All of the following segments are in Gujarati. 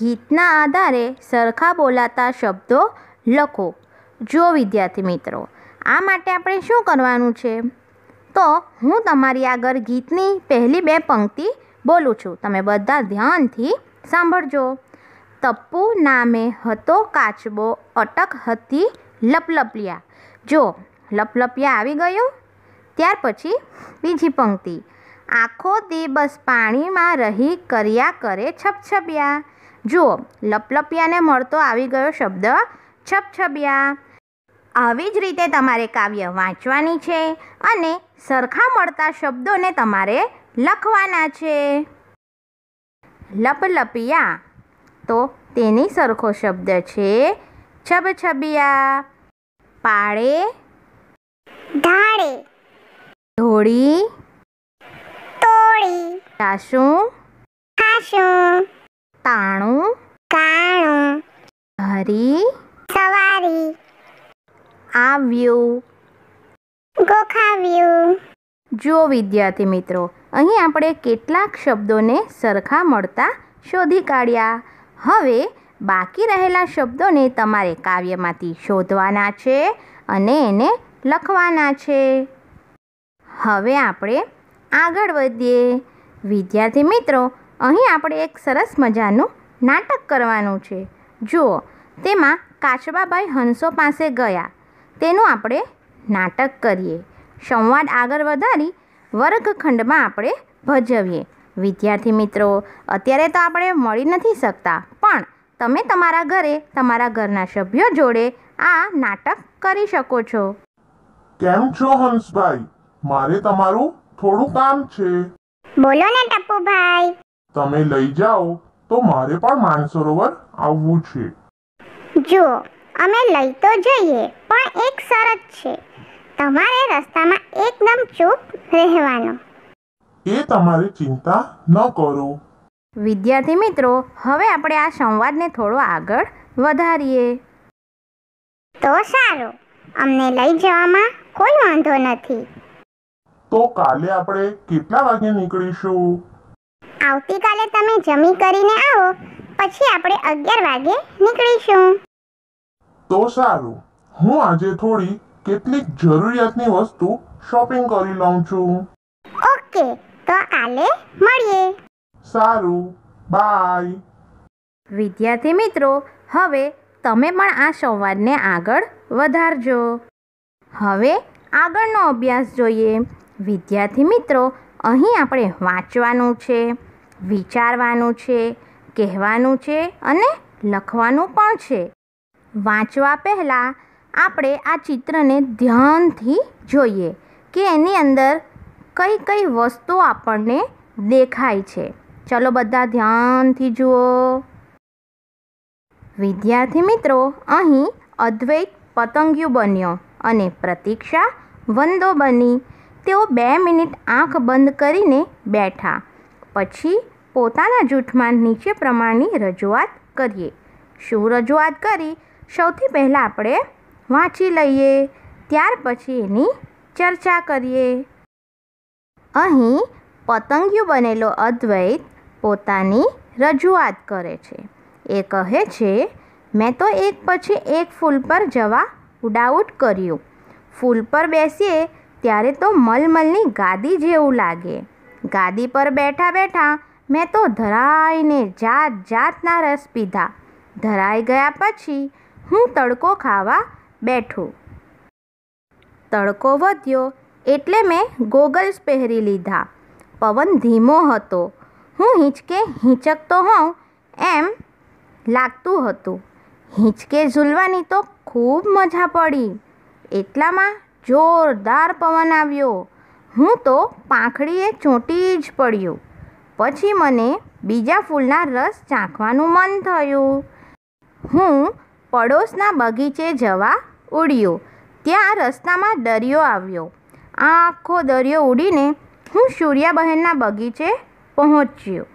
ગીતના આધારે સરખા બોલાતા શબ્દો લખો જો વિદ્યાર્થી મિત્રો આ માટે આપણે શું કરવાનું છે તો હું તમારી આગળ ગીતની પહેલી બે પંક્તિ બોલું છું તમે બધા ધ્યાનથી સાંભળજો તપ્પુ નામે હતો કાચબો અટક હતી લપલપિયા જો લપલપિયા આવી ગયો ત્યાર પછી બીજી પંક્તિ આખો દિવસ પાણીમાં રહી કર્યા કરે છપછપિયા જુઓ લપલપિયાને મળતો આવી ગયો શબ્દ છપછબિયા આવી જ રીતે તમારે કાવ્ય વાંચવાની છે અને સરખા મળતા શબ્દોને તમારે લખવાના છે લપલપિયા તો તેની સરખો શબ્દ છે છબછબિયા પાળે ધાડે ધોળી તોળી સાસું હાસું તાણું કાણું હરી સવારી આવ્યું ગોખાવ્યું જો વિદ્યાર્થી મિત્રો અહીં આપણે કેટલાક શબ્દોને સરખા મળતા શોધી કાઢ્યા હવે બાકી રહેલા શબ્દોને તમારે કાવ્યમાંથી શોધવાના છે અને એને લખવાના છે હવે આપણે આગળ વધીએ વિદ્યાર્થી મિત્રો અહીં આપણે એક સરસ મજાનું નાટક કરવાનું છે જુઓ તેમાં કાચબાભાઈ હંસો પાસે ગયા તેનું આપણે નાટક કરીએ સંવાદ આગળ વધારી વર્ગખંડમાં આપણે ભજવીએ વિદ્યાર્થી મિત્રો અત્યારે તો આપણે મળી નથી શકતા પણ તમે તમારા ઘરે તમારા ઘરના સભ્યો જોડે આ નાટક કરી શકો છો કેમ છો હંસભાઈ મારે તમારું થોડું કામ છે બોલો ને ટપ્પુભાઈ તમે લઈ જાઓ તો મારે પણ માનસરોવર આવવું છે જુઓ અમે લઈ તો જઈએ પણ એક શરત છે તમારે રસ્તામાં એકદમ ચૂપ રહેવાનું એ તમારે ચિંતા ન કરો વિદ્યાર્થી મિત્રો હવે આપણે આ સંવાદને થોડો આગળ વધારીએ તો સારું અમને લઈ જવામાં કોઈ વાંધો નથી તો કાલે આપણે કેટલા વાગે નીકળીશું આવતીકાલે તમે જમી કરીને આવો પછી આપણે અગિયાર વાગે નીકળીશું તો સારું હું આજે થોડી કેટલીક જરૂરિયાતની વસ્તુ શોપિંગ કરી લઉં છું ઓકે તો કાલે મળીએ સારું બાય વિદ્યાર્થી મિત્રો હવે તમે પણ આ સંવાદને આગળ વધારજો હવે આગળનો અભ્યાસ જોઈએ વિદ્યાર્થી મિત્રો અહીં આપણે વાંચવાનું છે વિચારવાનું છે કહેવાનું છે અને લખવાનું પણ છે વાંચવા પહેલાં આપણે આ ચિત્રને ધ્યાનથી જોઈએ કે એની અંદર કઈ કઈ વસ્તુ આપણને દેખાય છે ચલો બધા ધ્યાનથી જુઓ વિદ્યાર્થી મિત્રો અહીં અદ્વૈત પતંગિયું બન્યો અને પ્રતીક્ષા વંદો બની તેઓ બે મિનિટ આંખ બંધ કરીને બેઠા પછી પોતાના જૂથમાં નીચે પ્રમાણની રજૂઆત કરીએ શું રજૂઆત કરી સૌથી પહેલાં આપણે વાંચી લઈએ ત્યાર પછી એની ચર્ચા કરીએ અહીં પતંગિયું બનેલો અદ્વૈત પોતાની રજૂઆત કરે છે એ કહે છે મેં તો એક પછી એક ફૂલ પર જવા ઉડાઉટ કર્યું ફૂલ પર બેસીએ ત્યારે તો મલમલની ગાદી જેવું લાગે ગાદી પર બેઠા બેઠા મેં તો ધરાઈને જાત જાતના રસ પીધા ધરાઈ ગયા પછી હું તડકો ખાવા બેઠો તડકો વધ્યો એટલે મેં ગોગલ્સ પહેરી લીધા પવન ધીમો હતો હું હિંચકે હિંચકતો હોઉં એમ લાગતું હતું હિંચકે ઝૂલવાની તો ખૂબ મજા પડી એટલામાં જોરદાર પવન આવ્યો હું તો પાંખડીએ ચોંટી જ પડ્યો પછી મને બીજા ફૂલના રસ ચાખવાનું મન થયું હું પડોશના બગીચે જવા ઉડ્યો ત્યાં રસ્તામાં દરિયો આવ્યો આખો દરિયો ઉડીને હું સૂર્યાબહેનના બગીચે પહોંચ્યો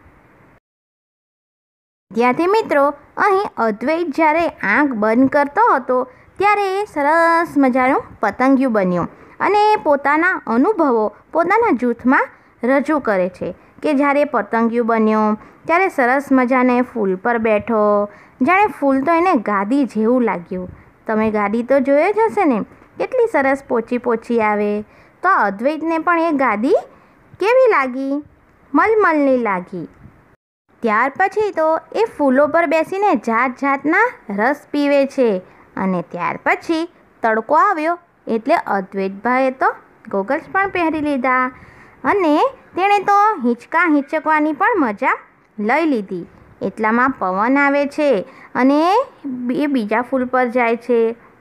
ત્યાંથી મિત્રો અહીં અદ્વૈત જ્યારે આંખ બંધ કરતો હતો ત્યારે એ સરસ મજાનું પતંગિયું બન્યું અને એ પોતાના અનુભવો પોતાના જૂથમાં રજૂ કરે છે કે જ્યારે પતંગિયું બન્યો ત્યારે સરસ મજાને ફૂલ પર બેઠો જાણે ફૂલ તો એને ગાદી જેવું લાગ્યું તમે ગાદી તો જોઈ જ હશે ને કેટલી સરસ પોચી પોચી આવે તો અદ્વૈતને પણ એ ગાદી કેવી લાગી મલમલની લાગી ત્યાર પછી તો એ ફૂલો પર બેસીને જાત જાતના રસ પીવે છે અને ત્યાર પછી તડકો આવ્યો એટલે અદ્વૈતભાઈએ તો ગોગલ્સ પણ પહેરી લીધા અને તેણે તો હિંચકા હિંચકવાની પણ મજા લઈ લીધી એટલામાં પવન આવે છે અને એ બીજા ફૂલ પર જાય છે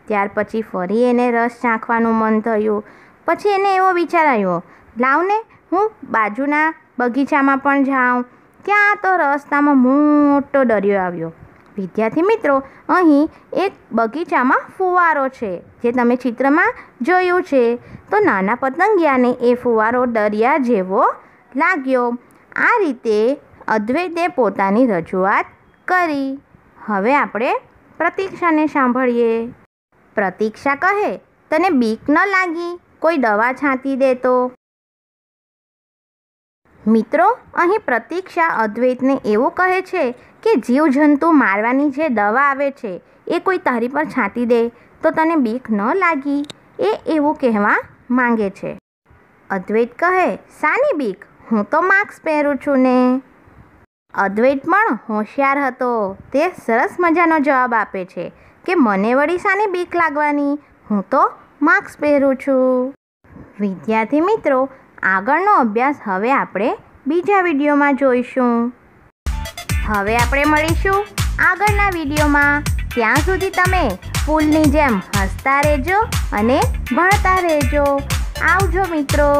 ત્યાર પછી ફરી એને રસ ચાખવાનું મન થયું પછી એને એવો વિચાર આવ્યો લાવને હું બાજુના બગીચામાં પણ જાઉં ત્યાં તો રસ્તામાં મોટો દરિયો આવ્યો વિદ્યાર્થી મિત્રો અહીં એક બગીચામાં ફુવારો છે જે તમે ચિત્રમાં જોયું છે તો નાના પતંગિયાને એ ફુવારો દરિયા જેવો લાગ્યો આ રીતે અદ્વૈતે પોતાની રજૂઆત કરી હવે આપણે પ્રતીક્ષાને સાંભળીએ પ્રતીક્ષા કહે તને બીક ન લાગી કોઈ દવા છાંટી દે તો મિત્રો અહીં પ્રતીક્ષા અદ્વૈતને એવું કહે છે કે જીવજંતુ મારવાની જે દવા આવે છે એ કોઈ તારી પર છાંટી દે તો તને બીક ન લાગી એ એવું કહેવા માંગે છે અદ્વૈત કહે સાની બીક હું તો માસ્ક પહેરું છું ને અદ્વૈત પણ હોશિયાર હતો તે સરસ મજાનો જવાબ આપે છે કે મને વળી સાની બીક લાગવાની હું તો માસ્ક પહેરું છું વિદ્યાર્થી મિત્રો આગળનો અભ્યાસ હવે આપણે બીજા વિડીયોમાં જોઈશું હવે આપણે મળીશું આગળના વિડીયોમાં ત્યાં સુધી તમે ફૂલની જેમ હસતા રહેજો અને ભણતા રહેજો આવજો મિત્રો